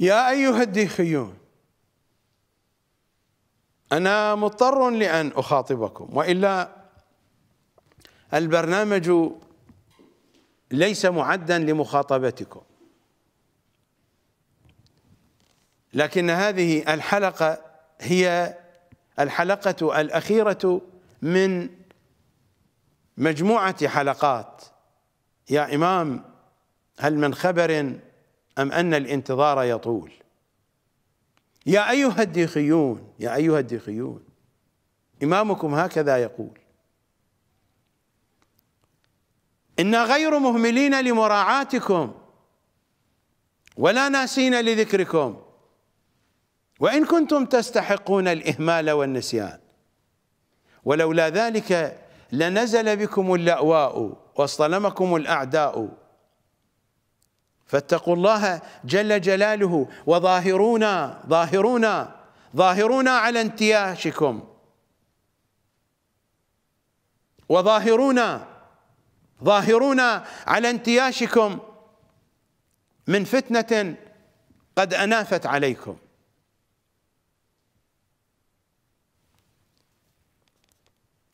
يا أيها الديخيون أنا مضطر لأن أخاطبكم وإلا البرنامج ليس معدا لمخاطبتكم لكن هذه الحلقة هي الحلقة الأخيرة من مجموعة حلقات يا إمام هل من خبر أم أن الانتظار يطول يا أيها الديخيون يا أيها الديخيون إمامكم هكذا يقول إنا غير مهملين لمراعاتكم ولا ناسين لذكركم وإن كنتم تستحقون الإهمال والنسيان ولولا ذلك لنزل بكم اللأواء واصطلمكم الأعداء فاتقوا الله جل جلاله وظاهرونا ظاهرونا ظاهرونا على انتياشكم وظاهرونا ظاهرونا على انتياشكم من فتنة قد أنافت عليكم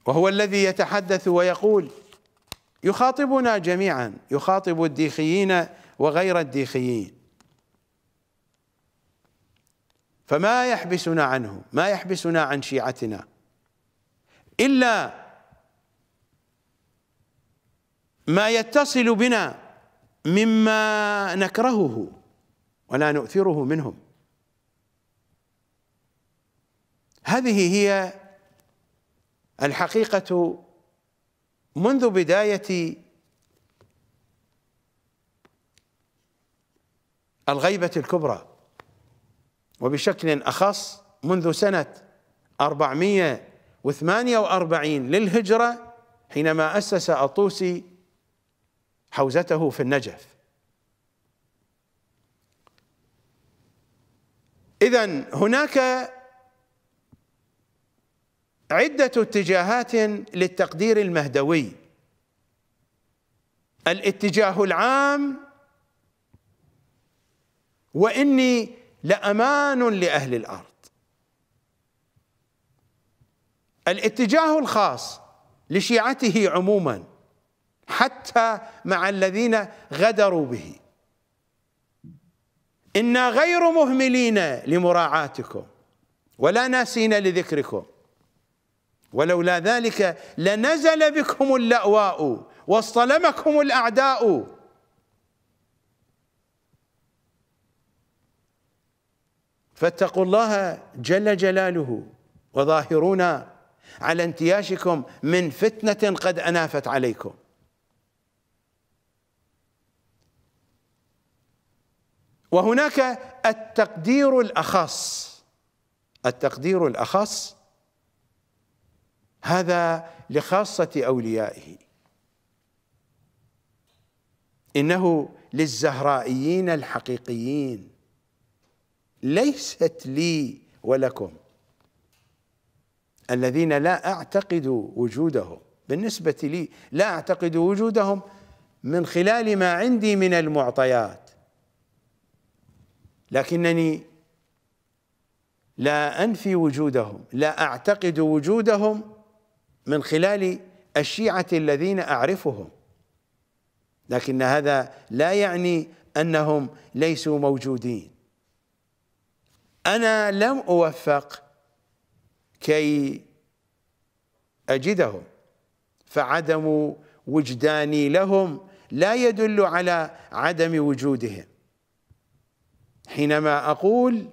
وهو الذي يتحدث ويقول يخاطبنا جميعا يخاطب الديخيين وغير الديخيين فما يحبسنا عنه ما يحبسنا عن شيعتنا إلا ما يتصل بنا مما نكرهه ولا نؤثره منهم هذه هي الحقيقة منذ بداية الغيبة الكبرى وبشكل أخص منذ سنة 448 للهجرة حينما أسس أطوسي حوزته في النجف إذا هناك عدة اتجاهات للتقدير المهدوي الاتجاه العام واني لامان لاهل الارض الاتجاه الخاص لشيعته عموما حتى مع الذين غدروا به انا غير مهملين لمراعاتكم ولا ناسين لذكركم ولولا ذلك لنزل بكم اللأواء واصطلمكم الأعداء فاتقوا الله جل جلاله وظاهرونا على انتياشكم من فتنة قد أنافت عليكم وهناك التقدير الأخص التقدير الأخص هذا لخاصة أوليائه إنه للزهرائيين الحقيقيين ليست لي ولكم الذين لا أعتقد وجودهم بالنسبة لي لا أعتقد وجودهم من خلال ما عندي من المعطيات لكنني لا أنفي وجودهم لا أعتقد وجودهم من خلال الشيعة الذين أعرفهم لكن هذا لا يعني أنهم ليسوا موجودين أنا لم أوفق كي أجدهم فعدم وجداني لهم لا يدل على عدم وجودهم حينما أقول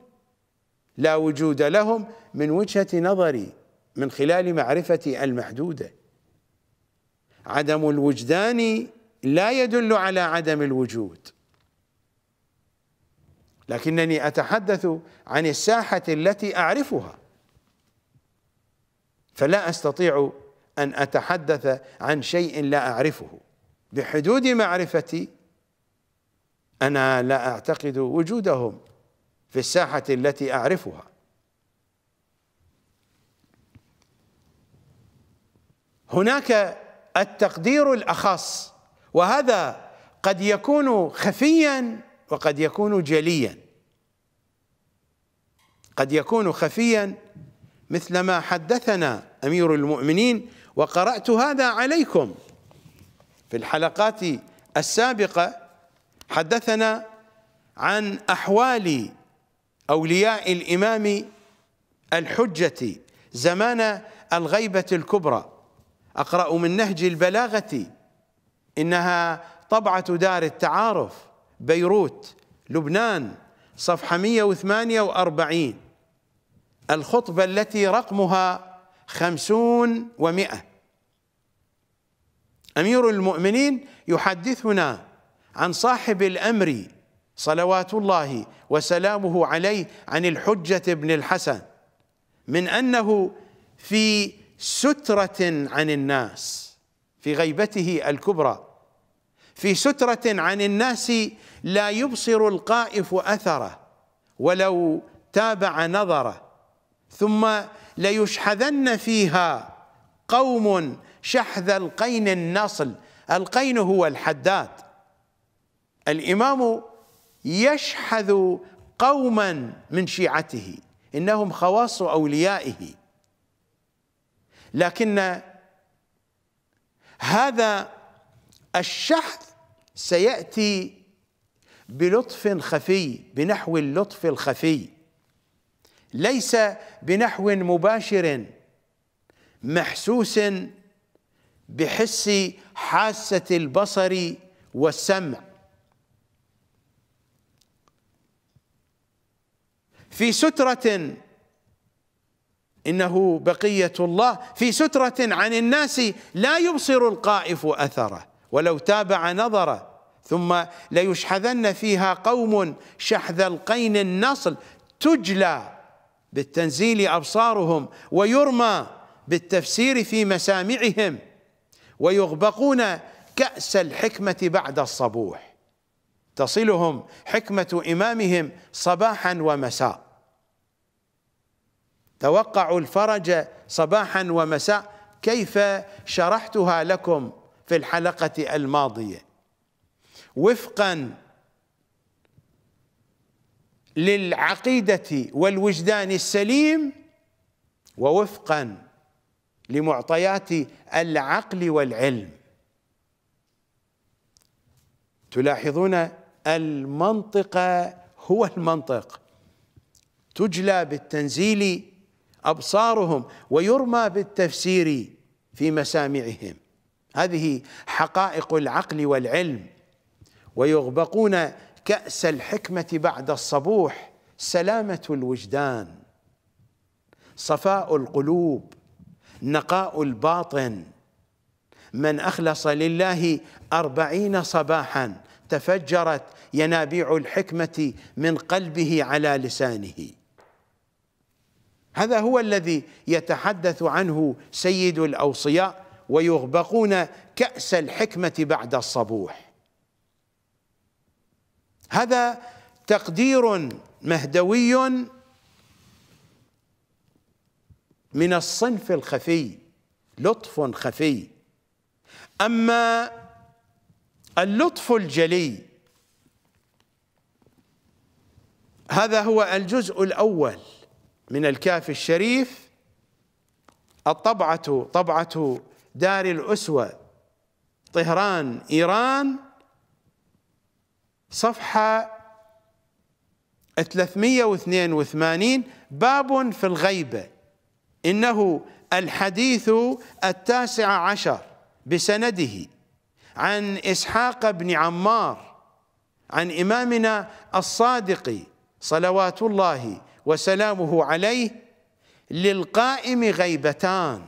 لا وجود لهم من وجهة نظري من خلال معرفتي المحدودة عدم الوجدان لا يدل على عدم الوجود لكنني أتحدث عن الساحة التي أعرفها فلا أستطيع أن أتحدث عن شيء لا أعرفه بحدود معرفتي أنا لا أعتقد وجودهم في الساحة التي أعرفها هناك التقدير الأخص وهذا قد يكون خفياً وقد يكون جليا قد يكون خفيا مثل ما حدثنا امير المؤمنين وقرات هذا عليكم في الحلقات السابقه حدثنا عن احوال اولياء الامام الحجه زمان الغيبه الكبرى اقرا من نهج البلاغه انها طبعه دار التعارف بيروت لبنان صفحة 148 الخطبة التي رقمها خمسون ومئة أمير المؤمنين يحدثنا عن صاحب الأمر صلوات الله وسلامه عليه عن الحجة بن الحسن من أنه في سترة عن الناس في غيبته الكبرى في سترة عن الناس لا يبصر القائف أثره ولو تابع نظره ثم ليشحذن فيها قوم شحذ القين النصل القين هو الحداد الإمام يشحذ قوما من شيعته إنهم خواص أوليائه لكن هذا الشحذ سيأتي بلطف خفي بنحو اللطف الخفي ليس بنحو مباشر محسوس بحس حاسة البصر والسمع في سترة إنه بقية الله في سترة عن الناس لا يبصر القائف أثره ولو تابع نظره ثم ليشحذن فيها قوم شحذ القين النصل تجلى بالتنزيل أبصارهم ويرمى بالتفسير في مسامعهم ويغبقون كأس الحكمة بعد الصبوح تصلهم حكمة إمامهم صباحا ومساء توقعوا الفرج صباحا ومساء كيف شرحتها لكم في الحلقة الماضية وفقا للعقيدة والوجدان السليم ووفقا لمعطيات العقل والعلم تلاحظون المنطق هو المنطق تجلى بالتنزيل أبصارهم ويرمى بالتفسير في مسامعهم هذه حقائق العقل والعلم ويغبقون كأس الحكمة بعد الصبوح سلامة الوجدان صفاء القلوب نقاء الباطن من أخلص لله أربعين صباحا تفجرت ينابيع الحكمة من قلبه على لسانه هذا هو الذي يتحدث عنه سيد الأوصياء ويغبقون كأس الحكمة بعد الصبوح هذا تقدير مهدوي من الصنف الخفي لطف خفي أما اللطف الجلي هذا هو الجزء الأول من الكاف الشريف الطبعة طبعة دار الأسوة طهران إيران صفحة 382 باب في الغيبة إنه الحديث التاسع عشر بسنده عن إسحاق بن عمار عن إمامنا الصادق صلوات الله وسلامه عليه للقائم غيبتان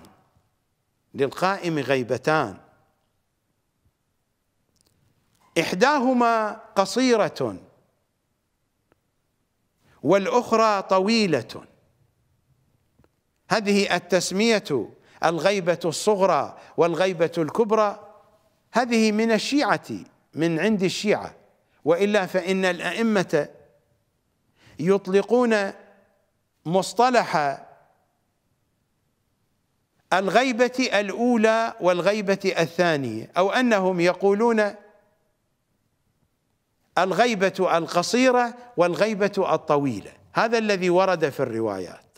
للقائم غيبتان إحداهما قصيرة والأخرى طويلة هذه التسمية الغيبة الصغرى والغيبة الكبرى هذه من الشيعة من عند الشيعة وإلا فإن الأئمة يطلقون مصطلح الغيبة الأولى والغيبة الثانية أو أنهم يقولون الغيبة القصيرة والغيبة الطويلة هذا الذي ورد في الروايات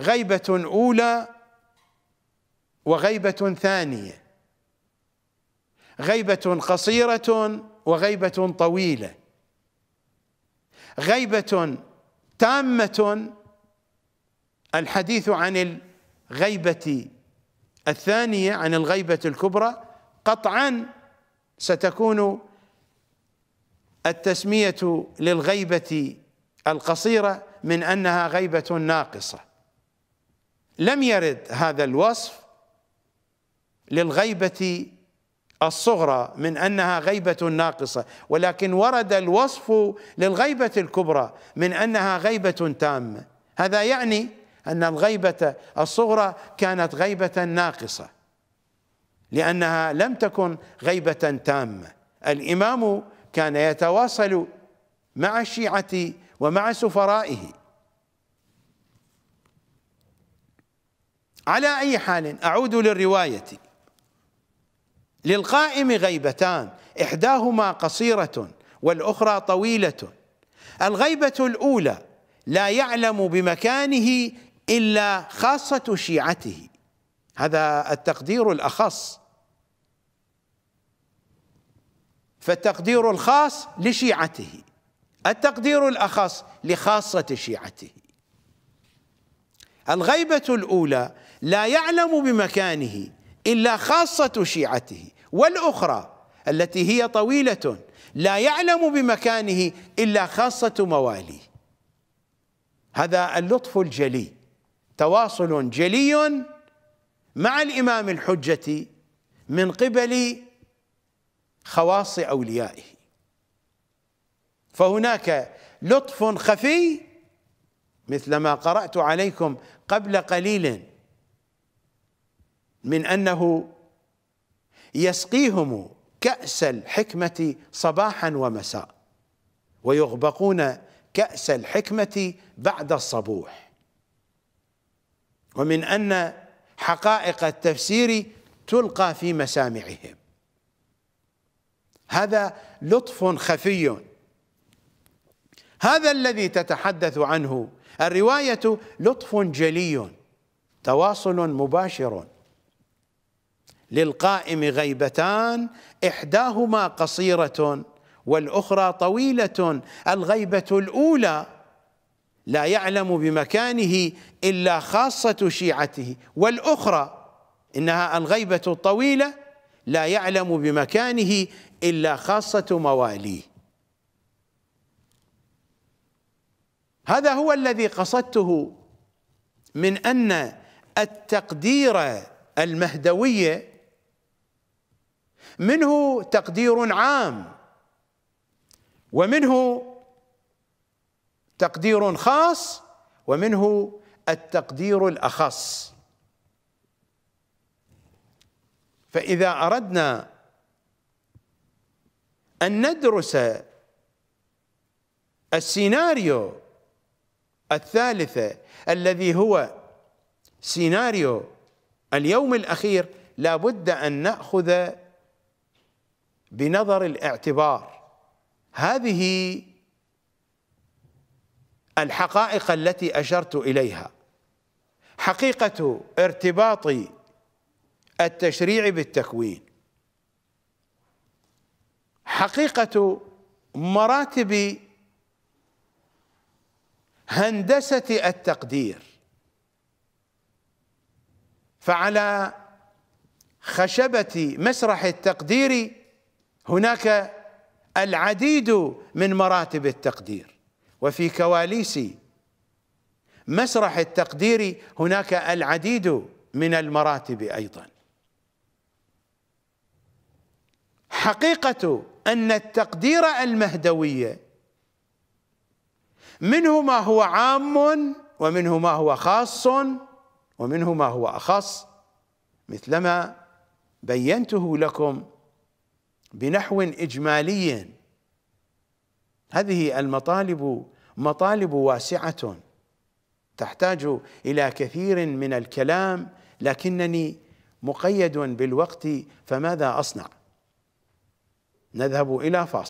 غيبة أولى وغيبة ثانية غيبة قصيرة وغيبة طويلة غيبة تامة الحديث عن غيبة الثانية عن الغيبة الكبرى قطعا ستكون التسمية للغيبة القصيرة من أنها غيبة ناقصة لم يرد هذا الوصف للغيبة الصغرى من أنها غيبة ناقصة ولكن ورد الوصف للغيبة الكبرى من أنها غيبة تامة هذا يعني أن الغيبة الصغرى كانت غيبة ناقصة لأنها لم تكن غيبة تامة الإمام كان يتواصل مع الشيعة ومع سفرائه على أي حال أعود للرواية للقائم غيبتان إحداهما قصيرة والأخرى طويلة الغيبة الأولى لا يعلم بمكانه إلا خاصة شيعته هذا التقدير الأخص فالتقدير الخاص لشيعته التقدير الأخص لخاصة شيعته الغيبة الأولى لا يعلم بمكانه إلا خاصة شيعته والأخرى التي هي طويلة لا يعلم بمكانه إلا خاصة مواليه هذا اللطف الجلي تواصل جلي مع الإمام الحجة من قبل خواص أوليائه فهناك لطف خفي مثل ما قرأت عليكم قبل قليل من أنه يسقيهم كأس الحكمة صباحا ومساء ويغبقون كأس الحكمة بعد الصبوح ومن أن حقائق التفسير تلقى في مسامعهم هذا لطف خفي هذا الذي تتحدث عنه الرواية لطف جلي تواصل مباشر للقائم غيبتان إحداهما قصيرة والأخرى طويلة الغيبة الأولى لا يعلم بمكانه إلا خاصة شيعته والأخرى إنها الغيبة الطويلة لا يعلم بمكانه إلا خاصة مواليه هذا هو الذي قصدته من أن التقدير المهدوي منه تقدير عام ومنه تقدير خاص ومنه التقدير الاخص فاذا اردنا ان ندرس السيناريو الثالثه الذي هو سيناريو اليوم الاخير لابد ان ناخذ بنظر الاعتبار هذه الحقائق التي أشرت إليها حقيقة ارتباط التشريع بالتكوين حقيقة مراتب هندسة التقدير فعلى خشبة مسرح التقدير هناك العديد من مراتب التقدير وفي كواليس مسرح التقدير هناك العديد من المراتب ايضا حقيقه ان التقدير المهدوي منه ما هو عام ومنه ما هو خاص ومنه ما هو اخص مثلما بينته لكم بنحو اجمالي هذه المطالب مطالب واسعة تحتاج إلى كثير من الكلام لكنني مقيد بالوقت فماذا أصنع؟ نذهب إلى فاصل